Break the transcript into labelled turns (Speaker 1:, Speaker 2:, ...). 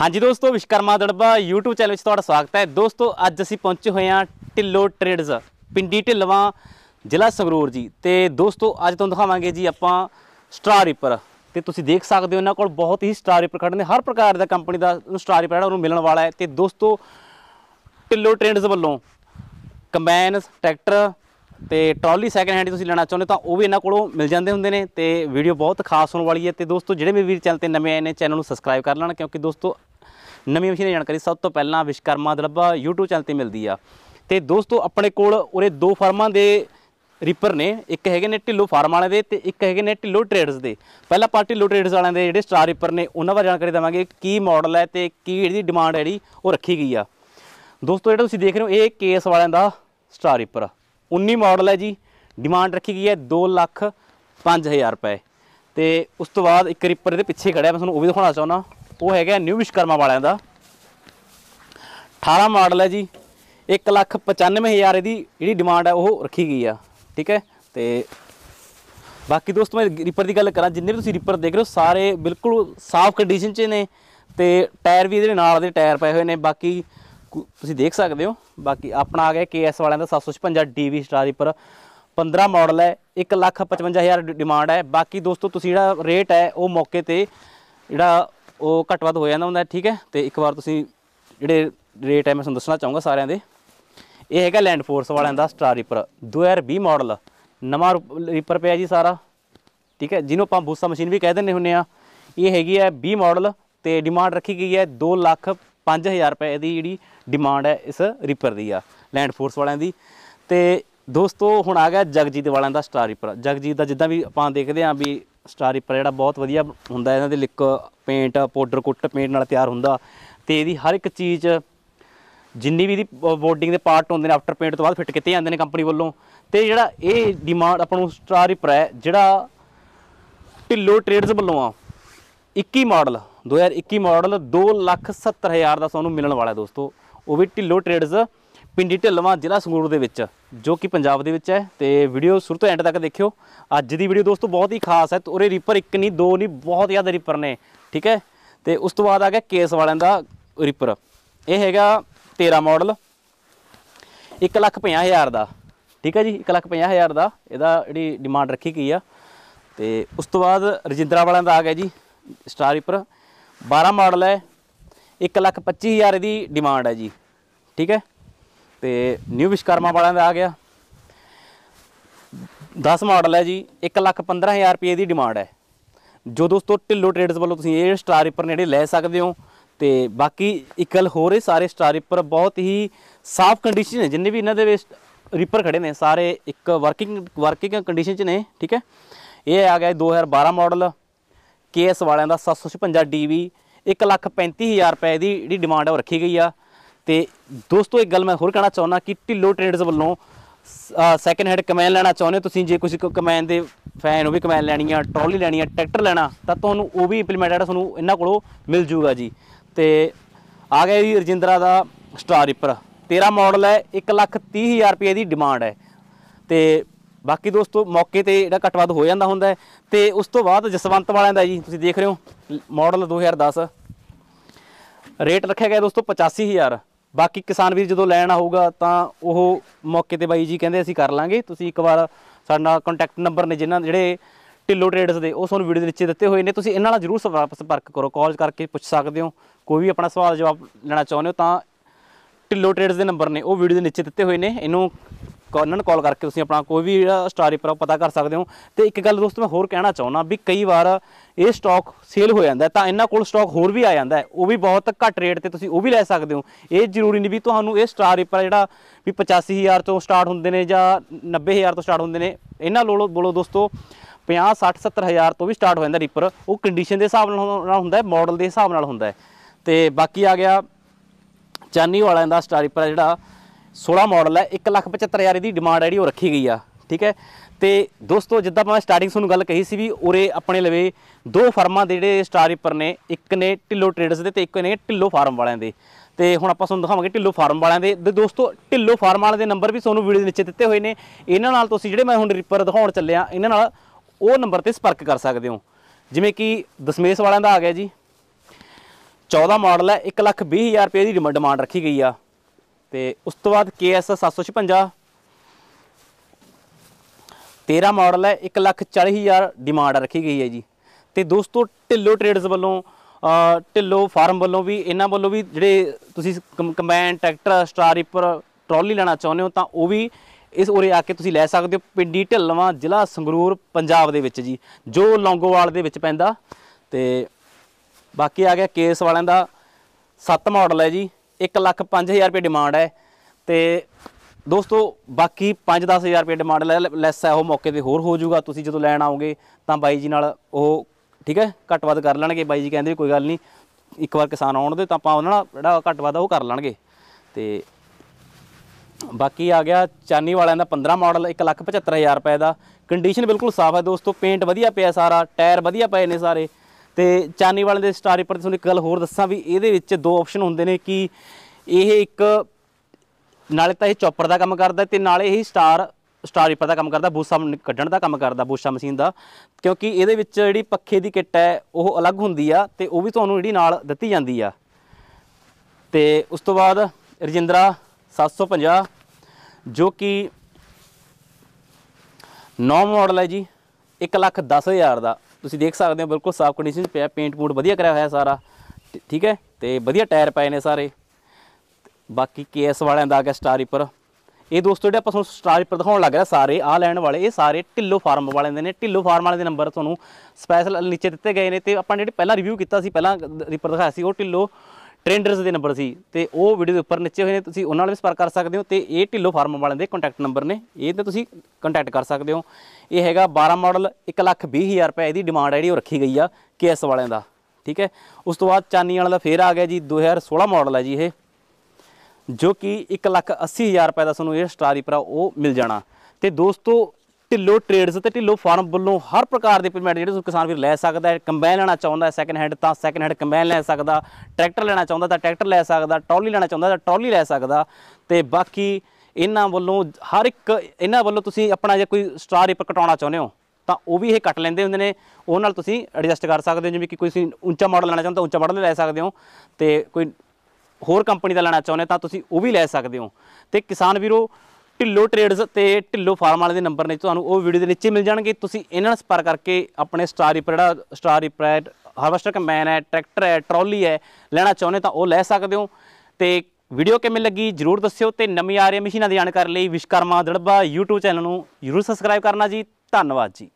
Speaker 1: ਹਾਂਜੀ ਦੋਸਤੋ Vishwakarma ਦੜਬਾ YouTube channel ਵਿੱਚ ਤੁਹਾਡਾ ਸਵਾਗਤ ਹੈ ਦੋਸਤੋ ਅੱਜ ਅਸੀਂ ਪਹੁੰਚੇ ਹੋਏ ਹਾਂ ਢਿੱਲੋ ਟ੍ਰੇਡਸ ਪਿੰਡੀ ਢਿੱਲਵਾ ਜ਼ਿਲ੍ਹਾ ਸੰਗਰੂਰ ਜੀ ਤੇ ਦੋਸਤੋ ਅੱਜ ਤੁਹਾਨੂੰ ਦਿਖਾਵਾਂਗੇ ਜੀ ਆਪਾਂ ਸਟਾਰ ਰੀਪਰ ਤੇ ਤੁਸੀਂ ਦੇਖ ਸਕਦੇ ਹੋ ਇਹਨਾਂ ਕੋਲ ਬਹੁਤ ਹੀ ਸਟਾਰ ਰੀਪਰ ਖੜਨੇ ਹਰ ਪ੍ਰਕਾਰ ਦਾ ਕੰਪਨੀ ਦਾ ਸਟਾਰ ਰੀਪਰ ਉਹਨੂੰ ਮਿਲਣ ਵਾਲਾ ਹੈ ਤੇ ਦੋਸਤੋ ਢਿੱਲੋ ਟ੍ਰੇਡਸ ਵੱਲੋਂ ਕੰਬਾਈਨ ਟਰੈਕਟਰ ਤੇ ਟਰਾਲੀ ਸੈਕਿੰਡ ਹੈਂਡ ਤੁਸੀਂ ਲੈਣਾ ਚਾਹੁੰਦੇ ਤਾਂ ਉਹ ਵੀ ਇਹਨਾਂ ਕੋਲੋਂ ਮਿਲ ਜਾਂਦੇ ਹੁੰਦੇ ਨੇ ਤੇ ਵੀਡੀਓ ਬਹੁਤ ਖਾਸ ਹੋਣ ਵਾਲੀ ਹੈ ਤੇ ਦੋਸਤੋ ਜਿਹੜੇ ਵੀ ਵੀਰ ਚੈਨਲ ਤੇ ਨਵੇਂ ਆਏ ਨੇ ਚੈਨਲ ਨੂੰ ਸਬਸਕ੍ਰਾਈਬ ਕਰ ਲੈਣਾ ਕਿਉਂਕਿ ਦੋਸਤੋ ਨਵੀਂ ਮਸ਼ੀਨ ਜਾਣਕਾਰੀ ਸਭ ਤੋਂ ਪਹਿਲਾਂ ਵਿਸ਼ਕਰਮਾ ਦਲੱਬਾ YouTube ਚੈਨਲ ਤੇ ਮਿਲਦੀ ਆ ਤੇ ਦੋਸਤੋ ਆਪਣੇ ਕੋਲ ਉਰੇ ਦੋ ਫਾਰਮਾਂ ਦੇ ਰੀਪਰ ਨੇ ਇੱਕ ਹੈਗੇ ਨੇ ਢਿੱਲੋ ਫਾਰਮ ਵਾਲੇ ਦੇ ਤੇ ਇੱਕ ਹੈਗੇ ਨੇ ਢਿੱਲੋ ਟ੍ਰੇਡਸ ਦੇ ਪਹਿਲਾਂ ਪਾਰਟੀ ਲੋ ਟ੍ਰੇਡਸ ਵਾਲਿਆਂ ਦੇ ਜਿਹੜੇ ਸਟਾਰ ਰੀਪਰ ਨੇ ਉਹਨਾਂ ਬਾਰੇ ਜਾਣਕਾਰੀ ਦਵਾਂਗੇ ਕੀ ਮਾਡਲ ਹੈ ਤੇ ਕੀ ਇਹਦੀ ਡਿਮਾਂਡ ਹੈ ਜਿਹੜੀ ਉਹ ਰੱਖੀ ਗਈ ਆ ਦੋਸਤੋ ਜਿਹੜਾ ਤੁਸੀਂ ਦੇਖ ਰਹੇ ਹੋ ਇਹ ਕੇਸ ਵਾਲਿਆਂ ਦਾ ਸਟਾਰ ਰੀਪਰ 19 ਮਾਡਲ ਹੈ ਜੀ ਡਿਮਾਂਡ ਰੱਖੀ ਗਈ ਹੈ 2 ਲੱਖ 5000 ਰੁਪਏ ਤੇ ਉਸ ਤੋਂ ਬਾਅਦ ਇੱਕ ਰੀਪਰ ਦੇ ਪਿੱਛੇ ਖੜਿਆ ਮੈਂ ਤੁਹਾਨੂੰ ਉਹ ਵੀ ਦਿਖਾਉਣਾ ਚਾਹੁੰਦਾ ਉਹ ਹੈਗਾ ਨਿਊ ਵਿਸ਼ਕਰਮਾ ਵਾਲਿਆਂ ਦਾ 18 ਮਾਡਲ ਹੈ ਜੀ 195000 ਇਹਦੀ ਜਿਹੜੀ ਡਿਮਾਂਡ ਹੈ ਉਹ ਰੱਖੀ ਗਈ ਆ ਠੀਕ ਹੈ ਤੇ ਬਾਕੀ ਦੋਸਤੋ ਮੈਂ ਰੀਪਰ ਦੀ ਗੱਲ ਕਰਾਂ ਜਿੰਨੇ ਵੀ ਤੁਸੀਂ ਰੀਪਰ ਦੇਖ ਰਹੇ ਹੋ ਸਾਰੇ ਬਿਲਕੁਲ ਸਾਫ਼ ਕੰਡੀਸ਼ਨ 'ਚ ਨੇ ਤੇ ਟਾਇਰ ਵੀ ਇਹਦੇ ਨਾਲ ਦੇ ਟਾਇਰ ਪਏ ਹੋਏ ਨੇ ਬਾਕੀ ਤੁਸੀਂ ਦੇਖ ਸਕਦੇ ਹੋ ਬਾਕੀ ਆਪਣਾ ਆ ਗਿਆ ਕੇਐਸ ਵਾਲਿਆਂ ਦਾ 756 ਡੀਵੀ ਸਟਾਰ ਰੀਪਰ 15 ਮਾਡਲ ਹੈ 155000 ਡਿਮਾਂਡ ਹੈ ਬਾਕੀ ਦੋਸਤੋ ਤੁਸੀਂ ਜਿਹੜਾ ਰੇਟ ਹੈ ਉਹ ਮੌਕੇ ਤੇ ਜਿਹੜਾ ਉਹ ਘੱਟ ਵੱਧ ਹੋ ਜਾਂਦਾ ਹੁੰਦਾ ਠੀਕ ਹੈ ਤੇ ਇੱਕ ਵਾਰ ਤੁਸੀਂ ਜਿਹੜੇ ਰੇਟ ਹੈ ਮੈਂ ਤੁਹਾਨੂੰ ਦੱਸਣਾ ਚਾਹੂੰਗਾ ਸਾਰਿਆਂ ਦੇ ਇਹ ਹੈਗਾ ਲੈਂਡ ਫੋਰਸ ਵਾਲਿਆਂ ਦਾ ਸਟਾਰ ਰੀਪਰ 2020 ਮਾਡਲ ਨਵਾਂ ਰੀਪਰ ਪਿਆ ਜੀ ਸਾਰਾ ਠੀਕ ਹੈ ਜਿਹਨੂੰ ਆਪਾਂ ਬੂਸਾ ਮਸ਼ੀਨ ਵੀ ਕਹਿ ਦਿੰਦੇ ਹੁੰਨੇ ਆ ਇਹ ਹੈਗੀ ਹੈ 20 ਮਾਡਲ ਤੇ ਡਿਮਾਂਡ ਰੱਖੀ ਗਈ ਹੈ 2 ਲੱਖ 5000 ਰੁਪਏ ਦੀ ਜਿਹੜੀ ਡਿਮਾਂਡ ਹੈ ਇਸ ਰੀਪਰ ਦੀ ਆ ਲੈਂਡ ਫੋਰਸ ਵਾਲਿਆਂ ਦੀ ਤੇ ਦੋਸਤੋ ਹੁਣ ਆ ਗਿਆ ਜਗਜੀਤ ਵਾਲਿਆਂ ਦਾ ਸਟਾਰ ਰੀਪਰ ਜਗਜੀਤ ਦਾ ਜਿੱਦਾਂ ਵੀ ਆਪਾਂ ਦੇਖਦੇ ਆਂ ਵੀ ਸਟਾਰ ਰਿਪਰ ਜਿਹੜਾ ਬਹੁਤ ਵਧੀਆ ਹੁੰਦਾ ਇਹਨਾਂ ਦੇ ਲਿਕ ਪੇਂਟ ਪਾਊਡਰ ਕੁੱਟ ਪੇਂਟ ਨਾਲ ਤਿਆਰ ਹੁੰਦਾ ਤੇ ਇਹਦੀ ਹਰ ਇੱਕ ਚੀਜ਼ ਜਿੰਨੀ ਵੀ ਦੀ ਬੋਰਡਿੰਗ ਦੇ ਪਾਰਟ ਹੁੰਦੇ ਨੇ ਆਫਟਰ ਪੇਂਟ ਤੋਂ ਬਾਅਦ ਫਿੱਟ ਕੀਤੇ ਜਾਂਦੇ ਨੇ ਕੰਪਨੀ ਵੱਲੋਂ ਤੇ ਜਿਹੜਾ ਇਹ ਡਿਮਾਂਡ ਆਪਾਂ ਨੂੰ ਸਟਾਰ ਰਿਪਰ ਹੈ ਜਿਹੜਾ ਢਿੱਲੋ ਟ੍ਰੇਡਸ ਵੱਲੋਂ ਆ 21 ਮਾਡਲ 2021 ਮਾਡਲ 270000 ਦਾ ਸਾਨੂੰ ਮਿਲਣ ਵਾਲਾ ਦੋਸਤੋ ਉਹ ਵੀ ਢਿੱਲੋ ਟ੍ਰੇਡਸ ਪਿੰਡੀ ਢਿੱਲਵਾਂ ਜ਼ਿਲ੍ਹਾ ਸੰਗਰੂਰ ਦੇ ਵਿੱਚ ਜੋ ਕਿ ਪੰਜਾਬ ਦੇ ਵਿੱਚ ਹੈ ਤੇ ਵੀਡੀਓ ਸ਼ੁਰੂ ਤੋਂ ਐਂਡ ਤੱਕ ਦੇਖਿਓ ਅੱਜ ਦੀ ਵੀਡੀਓ ਦੋਸਤੋ ਬਹੁਤ ਹੀ ਖਾਸ ਹੈ ਉਰੇ ਰੀਪਰ ਇੱਕ ਨਹੀਂ ਦੋ ਨਹੀਂ ਬਹੁਤ ਜ਼ਿਆਦਾ ਰੀਪਰ ਨੇ ਠੀਕ ਹੈ ਤੇ ਉਸ ਤੋਂ ਬਾਅਦ ਆ ਗਿਆ ਕੇਸ ਵਾਲਿਆਂ ਦਾ ਰੀਪਰ ਇਹ ਹੈਗਾ 13 ਮਾਡਲ 1,50,000 ਦਾ ਠੀਕ ਹੈ ਜੀ 1,50,000 ਦਾ ਇਹਦਾ ਜਿਹੜੀ ਡਿਮਾਂਡ ਰੱਖੀ ਗਈ ਆ ਤੇ ਉਸ ਤੋਂ ਬਾਅਦ ਰਜਿੰਦਰਾ ਵਾਲਿਆਂ ਦਾ ਆ ਗਿਆ ਜੀ ਸਟਾਰ ਰੀਪਰ 12 ਮਾਡਲ ਹੈ 1,25,000 ਇਹਦੀ ਡਿਮਾਂਡ ਹੈ ਜੀ ਠੀਕ ਹੈ ਤੇ ਨਿਊ ਵਿਸ਼ਕਰਮਾ ਵਾਲਿਆਂ ਦਾ ਆ ਗਿਆ 10 ਮਾਡਲ ਹੈ ਜੀ 1 ਲੱਖ 15000 ਰੁਪਏ ਦੀ ਡਿਮਾਂਡ ਹੈ ਜੋ ਦੋਸਤੋ ਢਿੱਲੋ ਟ੍ਰੇਡਸ ਵੱਲੋਂ ਤੁਸੀਂ ਇਹ ਸਟਾਰ ਰਿਪਰ ਨੇੜੇ ਲੈ ਸਕਦੇ ਹੋ ਤੇ ਬਾਕੀ ਇਕਲ ਹੋਰ ਇਹ ਸਾਰੇ ਸਟਾਰ ਰਿਪਰ ਬਹੁਤ ਹੀ ਸਾਫ਼ ਕੰਡੀਸ਼ਨ ਹੈ ਜਿੰਨੇ ਵੀ ਇਹਨਾਂ ਦੇ ਵਿੱਚ ਰਿਪਰ ਖੜੇ ਨੇ ਸਾਰੇ ਇੱਕ ਵਰਕਿੰਗ ਵਰਕਿੰਗ ਕੰਡੀਸ਼ਨ 'ਚ ਨੇ ਠੀਕ ਹੈ ਇਹ ਆ ਗਿਆ 2012 ਮਾਡਲ ਕੇਐਸ ਵਾਲਿਆਂ ਦਾ 756 ਡੀਵੀ 1 ਲੱਖ 35000 ਰੁਪਏ ਦੀ ਜਿਹੜੀ ਡਿਮਾਂਡ ਉਹ ਰੱਖੀ ਗਈ ਆ ਤੇ ਦੋਸਤੋ ਇੱਕ ਗੱਲ ਮੈਂ ਹੋਰ ਕਹਿਣਾ ਚਾਹੁੰਦਾ ਕਿ ਢਿੱਲੋ ਟ੍ਰੇਡਸ ਵੱਲੋਂ ਸੈਕੰਡ ਹੈਂਡ ਕਮੈਨ ਲੈਣਾ ਚਾਹੁੰਦੇ ਤੁਸੀਂ ਜੇ ਕੋਈ ਕਮੈਨ ਦੇ ਫੈਨ ਉਹ ਵੀ ਕਮੈਨ ਲੈਣੀ ਆ ਟਰਾਲੀ ਲੈਣੀ ਆ ਟਰੈਕਟਰ ਲੈਣਾ ਤਾਂ ਤੁਹਾਨੂੰ ਉਹ ਵੀ ਇੰਪਲੀਮੈਂਟਡ ਤੁਹਾਨੂੰ ਇਹਨਾਂ ਕੋਲੋਂ ਮਿਲ ਜੂਗਾ ਜੀ ਤੇ ਆ ਗਿਆ ਜੀ ਰਜਿੰਦਰਾ ਦਾ ਸਟਾਰ ਰਿਪਰ ਤੇਰਾ ਮਾਡਲ ਹੈ 130000 ਰੁਪਏ ਦੀ ਡਿਮਾਂਡ ਹੈ ਤੇ ਬਾਕੀ ਦੋਸਤੋ ਮੌਕੇ ਤੇ ਜਿਹੜਾ ਘਟਵਾਦ ਹੋ ਜਾਂਦਾ ਹੁੰਦਾ ਤੇ ਉਸ ਤੋਂ ਬਾਅਦ ਜਸਵੰਤ ਵਾਲਿਆਂ ਦਾ ਜੀ ਤੁਸੀਂ ਦੇਖ ਰਹੇ ਹੋ ਮਾਡਲ 2010 ਰੇਟ ਰੱਖਿਆ ਗਿਆ ਦੋਸਤੋ 85000 ਬਾਕੀ ਕਿਸਾਨ ਵੀਰ ਜਦੋਂ ਲੈਣ ਆਊਗਾ ਤਾਂ ਉਹ ਮੌਕੇ ਤੇ ਬਾਈ ਜੀ ਕਹਿੰਦੇ ਅਸੀਂ ਕਰ ਲਾਂਗੇ ਤੁਸੀਂ ਇੱਕ ਵਾਰ ਸਾਡਾ ਕੰਟੈਕਟ ਨੰਬਰ ਨੇ ਜਿਨ੍ਹਾਂ ਜਿਹੜੇ ਢਿੱਲੋ ਟ੍ਰੇਡਰਸ ਦੇ ਉਹ ਤੁਹਾਨੂੰ ਵੀਡੀਓ ਦੇ ਨੀਚੇ ਦਿੱਤੇ ਹੋਏ ਨੇ ਤੁਸੀਂ ਇਹਨਾਂ ਨਾਲ ਜਰੂਰ ਸੰਪਰਕ ਕਰੋ ਕਾਲ ਕਰਕੇ ਪੁੱਛ ਸਕਦੇ ਹੋ ਕੋਈ ਵੀ ਆਪਣਾ ਸਵਾਲ ਜਵਾਬ ਲੈਣਾ ਚਾਹੁੰਦੇ ਹੋ ਤਾਂ ਢਿੱਲੋ ਟ੍ਰੇਡਸ ਦੇ ਨੰਬਰ ਨੇ ਉਹ ਵੀਡੀਓ ਦੇ ਨੀਚੇ ਦਿੱਤੇ ਹੋਏ ਨੇ ਇਹਨੂੰ ਉਹਨਾਂ ਨੂੰ ਕਾਲ ਕਰਕੇ ਤੁਸੀਂ ਆਪਣਾ ਕੋਈ ਵੀ ਸਟਾਰ ਰਿਪਰ ਪਤਾ ਕਰ ਸਕਦੇ ਹੋ ਤੇ ਇੱਕ ਗੱਲ ਦੋਸਤ ਮੈਂ ਹੋਰ ਕਹਿਣਾ ਚਾਹੁੰਦਾ ਵੀ ਕਈ ਵਾਰ ਇਹ ਸਟਾਕ ਸੇਲ ਹੋ ਜਾਂਦਾ ਤਾਂ ਇਹਨਾਂ ਕੋਲ ਸਟਾਕ ਹੋਰ ਵੀ ਆ ਜਾਂਦਾ ਉਹ ਵੀ ਬਹੁਤ ਘੱਟ ਰੇਟ ਤੇ ਤੁਸੀਂ ਉਹ ਵੀ ਲੈ ਸਕਦੇ ਹੋ ਇਹ ਜ਼ਰੂਰੀ ਨਹੀਂ ਵੀ ਤੁਹਾਨੂੰ ਇਹ ਸਟਾਰ ਰਿਪਰ ਜਿਹੜਾ ਵੀ 85000 ਤੋਂ ਸਟਾਰਟ ਹੁੰਦੇ ਨੇ ਜਾਂ 90000 ਤੋਂ ਸਟਾਰਟ ਹੁੰਦੇ ਨੇ ਇਹਨਾਂ ਲੋਲੋ ਬੋਲੋ ਦੋਸਤੋ 50 60 70000 ਤੋਂ ਵੀ ਸਟਾਰਟ ਹੋ ਜਾਂਦਾ ਰਿਪਰ ਉਹ ਕੰਡੀਸ਼ਨ ਦੇ ਹਿਸਾਬ ਨਾਲ ਹੁੰਦਾ ਹੈ ਮਾਡਲ ਦੇ ਹਿਸਾਬ ਨਾਲ ਹੁੰਦਾ ਹੈ ਤੇ ਬਾਕੀ ਆ ਗਿਆ ਚਾਨੀ ਵਾਲਿਆਂ ਦਾ ਸਟਾਰੀਪਰ ਜਿਹੜਾ 16 ਮਾਡਲ ਹੈ 175000 ਦੀ ਡਿਮਾਂਡ ਹੈ ਜਿਹੜੀ ਉਹ ਰੱਖੀ ਗਈ ਆ ਠੀਕ ਹੈ ਤੇ ਦੋਸਤੋ ਜਿੱਦਾਂ ਆਪਾਂ ਸਟਾਰਟਿੰਗ ਤੁਹਾਨੂੰ ਗੱਲ ਕਹੀ ਸੀ ਵੀ ਉਰੇ ਆਪਣੇ ਲਵੇ ਦੋ ਫਰਮਾਂ ਦੇ ਜਿਹੜੇ ਸਟਾਰੀਪਰ ਨੇ ਇੱਕ ਨੇ ਢਿੱਲੋ ਟ੍ਰੇਡਰਸ ਦੇ ਤੇ ਇੱਕ ਨੇ ਢਿੱਲੋ ਫਾਰਮ ਵਾਲਿਆਂ ਦੇ ਤੇ ਹੁਣ ਆਪਾਂ ਤੁਹਾਨੂੰ ਦਿਖਾਵਾਂਗੇ ਢਿੱਲੋ ਫਾਰਮ ਵਾਲਿਆਂ ਦੇ ਤੇ ਦੋਸਤੋ ਢਿੱਲੋ ਫਾਰਮ ਵਾਲਿਆਂ ਦੇ ਨੰਬਰ ਵੀ ਤੁਹਾਨੂੰ ਵੀਡੀਓ ਦੇ ਨੀਚੇ ਦਿੱਤੇ ਹੋਏ ਨੇ ਇਹਨਾਂ ਨਾਲ ਤੁਸੀਂ ਜਿਹੜੇ ਮੈਂ ਹੁਣ ਰਿਪਰ ਦਿਖਾਉਣ ਚੱਲਿਆ ਇਹਨਾਂ ਨਾਲ ਉਹ ਨੰਬਰ ਤੇ ਸੰਪਰਕ ਕਰ ਸਕਦੇ ਹੋ ਜਿਵੇਂ ਕਿ ਦਸਮੇਸ਼ ਵਾਲਿਆਂ ਦਾ ਆ ਗਿਆ ਜੀ 14 ਮਾਡਲ ਹੈ 1 ਲੱਖ 20 ਹਜ਼ਾਰ ਰੁਪਏ ਦੀ ਡਿਮਾਂਡ ਰੱਖੀ ਗਈ ਆ ਤੇ ਉਸ ਤੋਂ ਬਾਅਦ KS 756 13 ਮਾਡਲ ਹੈ 1 ਲੱਖ 40 ਹਜ਼ਾਰ ਡਿਮਾਂਡ ਰੱਖੀ ਗਈ ਹੈ ਜੀ ਤੇ ਦੋਸਤੋ ਢਿੱਲੋ ਟ੍ਰੇਡਸ ਵੱਲੋਂ ਢਿੱਲੋ ਫਾਰਮ ਵੱਲੋਂ ਵੀ ਇਹਨਾਂ ਵੱਲੋਂ ਵੀ ਜਿਹੜੇ ਤੁਸੀਂ combine tractor star reaper trolley ਲੈਣਾ ਚਾਹੁੰਦੇ ਹੋ ਤਾਂ ਉਹ ਵੀ ਇਸ ਉਰੇ ਆ ਕੇ ਤੁਸੀਂ ਲੈ ਸਕਦੇ ਹੋ ਪਿੰਡੀ ਢਿੱਲਵਾ ਜ਼ਿਲ੍ਹਾ ਸੰਗਰੂਰ ਪੰਜਾਬ ਦੇ ਵਿੱਚ ਜੀ ਜੋ ਲੌਂਗੋਵਾਲ ਦੇ ਵਿੱਚ ਪੈਂਦਾ ਤੇ ਬਾਕੀ ਆ ਗਿਆ ਕੇਸ ਵਾਲਿਆਂ ਦਾ ਸੱਤ ਮਾਡਲ ਹੈ ਜੀ 1 ਲੱਖ 5000 ਰੁਪਏ ਡਿਮਾਂਡ ਹੈ ਤੇ ਦੋਸਤੋ ਬਾਕੀ 5-10000 ਰੁਪਏ ਡਿਮਾਂਡ ਲੈਸ ਹੈ ਉਹ ਮੌਕੇ ਤੇ ਹੋਰ ਹੋ ਜਾਊਗਾ ਤੁਸੀਂ ਜਦੋਂ ਲੈਣ ਆਓਗੇ ਤਾਂ ਬਾਈ ਜੀ ਨਾਲ ਉਹ ਠੀਕ ਹੈ ਘੱਟ-ਵੱਧ ਕਰ ਲੈਣਗੇ ਬਾਈ ਜੀ ਕਹਿੰਦੇ ਕੋਈ ਗੱਲ ਨਹੀਂ ਇੱਕ ਵਾਰ ਕਿਸਾਨ ਆਉਣ ਦੇ ਤਾਂ ਆਪਾਂ ਉਹਨਾਂ ਨਾਲ ਜਿਹੜਾ ਘੱਟ-ਵੱਧ ਉਹ ਕਰ ਲੈਣਗੇ ਤੇ ਬਾਕੀ ਆ ਗਿਆ ਚਾਨੀ ਵਾਲਿਆਂ ਦਾ 15 ਮਾਡਲ 175000 ਰੁਪਏ ਦਾ ਕੰਡੀਸ਼ਨ ਬਿਲਕੁਲ ਸਾਫ਼ ਹੈ ਦੋਸਤੋ ਪੇਂਟ ਵਧੀਆ ਪਿਆ ਸਾਰਾ ਟਾਇਰ ਵਧੀਆ ਪਏ ਨੇ ਸਾਰੇ ਤੇ ਚਾਨੀ ਵਾਲੇ ਦੇ ਸਟਾਰ ਰਿਪਰ ਤੇ ਤੁਹਾਨੂੰ ਇੱਕ ਗੱਲ ਹੋਰ ਦੱਸਾਂ ਵੀ ਇਹਦੇ ਵਿੱਚ ਦੋ ਆਪਸ਼ਨ ਹੁੰਦੇ ਨੇ ਕਿ ਇਹ ਇੱਕ ਨਾਲੇ ਤਾਂ ਇਹ ਚੌਪਰ ਦਾ ਕੰਮ ਕਰਦਾ ਤੇ ਨਾਲੇ ਇਹ ਸਟਾਰ ਸਟਾਰ ਰਿਪਰ ਦਾ ਕੰਮ ਕਰਦਾ ਬੂਸਾ ਕੱਢਣ ਦਾ ਕੰਮ ਕਰਦਾ ਬੂਸਾ ਮਸ਼ੀਨ ਦਾ ਕਿਉਂਕਿ ਇਹਦੇ ਵਿੱਚ ਜਿਹੜੀ ਪੱਖੇ ਦੀ ਕਿੱਟ ਹੈ ਉਹ ਅਲੱਗ ਹੁੰਦੀ ਆ ਤੇ ਉਹ ਵੀ ਤੁਹਾਨੂੰ ਜਿਹੜੀ ਨਾਲ ਦਿੱਤੀ ਜਾਂਦੀ ਆ ਤੇ ਉਸ ਤੋਂ ਬਾਅਦ ਰਜਿੰਦਰਾ 750 ਜੋ ਕਿ ਨੌ ਮਾਡਲ ਹੈ ਜੀ 1 ਲੱਖ 10 ਹਜ਼ਾਰ ਦਾ ਤੁਸੀਂ ਦੇਖ ਸਕਦੇ ਹੋ ਬਿਲਕੁਲ ਸਾਫ ਕੰਡੀਸ਼ਨ 'ਚ ਪਿਆ ਪੇਂਟ ਪੂਟ ਵਧੀਆ ਕਰਿਆ ਹੋਇਆ ਸਾਰਾ ਠੀਕ ਹੈ ਤੇ ਵਧੀਆ ਟਾਇਰ ਪਏ ਨੇ ਸਾਰੇ ਬਾਕੀ ਕੇਐਸ ਵਾਲਿਆਂ ਦਾ ਆ ਗਿਆ ਸਟਾਰ ਰਿਪਰ ਇਹ ਦੋਸਤੋ ਜਿਹੜੇ ਆਪਾਂ ਤੁਹਾਨੂੰ ਸਟਾਰ ਰਿਪਰ ਦਿਖਾਉਣ ਲੱਗ ਰਿਹਾ ਸਾਰੇ ਆ ਲੈਣ ਵਾਲੇ ਇਹ ਸਾਰੇ ਢਿੱਲੋ ਫਾਰਮ ਵਾਲਿਆਂ ਦੇ ਨੇ ਢਿੱਲੋ ਫਾਰਮ ਵਾਲਿਆਂ ਦੇ ਨੰਬਰ ਤੁਹਾਨੂੰ ਸਪੈਸ਼ਲ ਨੀਚੇ ਦਿੱਤੇ ਗਏ ਨੇ ਤੇ ਆਪਾਂ ਜਿਹੜੇ ਪਹਿਲਾਂ ਰਿਵਿਊ ਕੀਤਾ ਸੀ ਪਹਿਲਾਂ ਰੀਪਰ ਦਿਖਾਇਆ ਸੀ ਉਹ ਢਿੱਲੋ ਟ੍ਰੇਂਡਰਸ ਦੇ ਨੰਬਰ ਸੀ ਤੇ ਉਹ ਵੀਡੀਓ ਦੇ ਉੱਪਰ ਨੀਚੇ ਹੋਏ ਨੇ ਤੁਸੀਂ ਉਹਨਾਂ ਨਾਲ ਵੀ ਸੰਪਰਕ ਕਰ ਸਕਦੇ ਹੋ ਤੇ ਇਹ ਢਿੱਲੋ ਫਾਰਮ ਵਾਲਿਆਂ ਦੇ ਕੰਟੈਕਟ ਨੰਬਰ ਨੇ ਇਹ ਤੇ ਤੁਸੀਂ ਕੰਟੈਕਟ ਕਰ ਸਕਦੇ ਹੋ ਇਹ ਹੈਗਾ 12 ਮਾਡਲ 120000 ਰੁਪਏ ਇਹਦੀ ਡਿਮਾਂਡ ਹੈ ਜਿਹੜੀ ਉਹ ਰੱਖੀ ਗਈ ਆ ਕੇਐਸ ਵਾਲਿਆਂ ਦਾ ਠੀਕ ਹੈ ਉਸ ਤੋਂ ਬਾਅਦ ਚਾਨੀ ਵਾਲਾ ਦਾ ਫੇਰ ਆ ਗਿਆ ਜੀ 2016 ਮਾਡਲ ਹੈ ਜੀ ਇਹ ਜੋ ਕਿ 180000 ਰੁਪਏ ਦਾ ਤੁਹਾਨੂੰ ਇਹ ਸਟਾਰੀ ਪਰ ਉਹ ਮਿਲ ਜਾਣਾ ਤੇ ਦੋਸਤੋ ਢਿੱਲੋ ਟ੍ਰੇਡਸ ਤੇ ਢਿੱਲੋ ਫਾਰਮ ਵੱਲੋਂ ਹਰ ਪ੍ਰਕਾਰ ਦੇ ਪੇਮੈਂਟ ਜਿਹੜੇ ਕਿਸਾਨ ਵੀਰ ਲੈ ਸਕਦਾ ਹੈ ਕੰਬਾਈਨ ਲੈਣਾ ਚਾਹੁੰਦਾ ਹੈ ਸੈਕੰਡ ਹੈਂਡ ਤਾਂ ਸੈਕੰਡ ਹੈਂਡ ਕੰਬਾਈਨ ਲੈ ਸਕਦਾ ਟਰੈਕਟਰ ਲੈਣਾ ਚਾਹੁੰਦਾ ਤਾਂ ਟਰੈਕਟਰ ਲੈ ਸਕਦਾ ਟਰਾਲੀ ਲੈਣਾ ਚਾਹੁੰਦਾ ਤਾਂ ਟਰਾਲੀ ਲੈ ਸਕਦਾ ਤੇ ਬਾਕੀ ਇਹਨਾਂ ਵੱਲੋਂ ਹਰ ਇੱਕ ਇਹਨਾਂ ਵੱਲੋਂ ਤੁਸੀਂ ਆਪਣਾ ਜੇ ਕੋਈ ਸਟਾਰ ਰਿਪਰ ਕਟਾਉਣਾ ਚਾਹੁੰਦੇ ਹੋ ਤਾਂ ਉਹ ਵੀ ਇਹ ਕੱਟ ਲੈਂਦੇ ਹੁੰਦੇ ਨੇ ਉਹ ਨਾਲ ਤੁਸੀਂ ਐਡਜਸਟ ਕਰ ਸਕਦੇ ਹੋ ਜਿਵੇਂ ਕਿ ਕੋਈ ਉੱਚਾ ਮਾਡਲ ਲੈਣਾ ਚਾਹੁੰਦਾ ਉੱਚਾ ਮਾਡਲ ਲੈ ਸਕਦੇ ਹੋ ਤੇ ਕੋਈ ਹੋਰ ਕੰਪਨੀ ਦਾ ਲੈਣਾ ਚਾਹੁੰਦੇ ਤਾਂ ਤੁਸੀਂ ਉਹ ਵੀ ਲੈ ਸਕਦੇ ਹੋ ਤੇ ਕਿਸਾਨ ਵੀਰੋ ਢਿੱਲੋ ਟ੍ਰੇਡਸ ਤੇ ਢਿੱਲੋ ਫਾਰਮ ਵਾਲੇ ਦੇ ਨੰਬਰ ਨੇ ਤੁਹਾਨੂੰ ਉਹ ਵੀਡੀਓ ਦੇ ਨੀਚੇ ਮਿਲ ਜਾਣਗੇ ਤੁਸੀਂ ਇਹਨਾਂ ਨਾਲ ਸੰਪਰਕ ਕਰਕੇ ਆਪਣੇ ਸਟਾਰ ਰਿਪਰ ਜਿਹੜਾ ਸਟਾਰ ਰਿਪਰ ਹਾਰਵੈਸਟਰ ਕੰਬਾਈਨ ਹੈ ਟਰੈਕਟਰ ਹੈ ਟਰਾਲੀ ਹੈ ਲੈਣਾ ਚਾਹੁੰਦੇ ਤਾਂ ਉਹ ਲੈ ਸਕਦੇ ਹੋ ਤੇ ਵੀਡੀਓ ਕਿਵੇਂ ਲੱਗੀ ਜਰੂਰ ਦੱਸਿਓ ਤੇ ਨਵੀਂ ਆ ਰਹੀ ਮਸ਼ੀਨਾਂ ਦੀ ਜਾਣਕਾਰੀ ਲਈ ਵਿਸ਼ਕਰਮਾ ਦੜਬਾ YouTube ਚੈਨਲ ਨੂੰ ਜਰੂਰ ਸਬਸਕ੍ਰਾਈਬ ਕਰਨਾ ਜੀ ਧੰਨਵਾਦ ਜੀ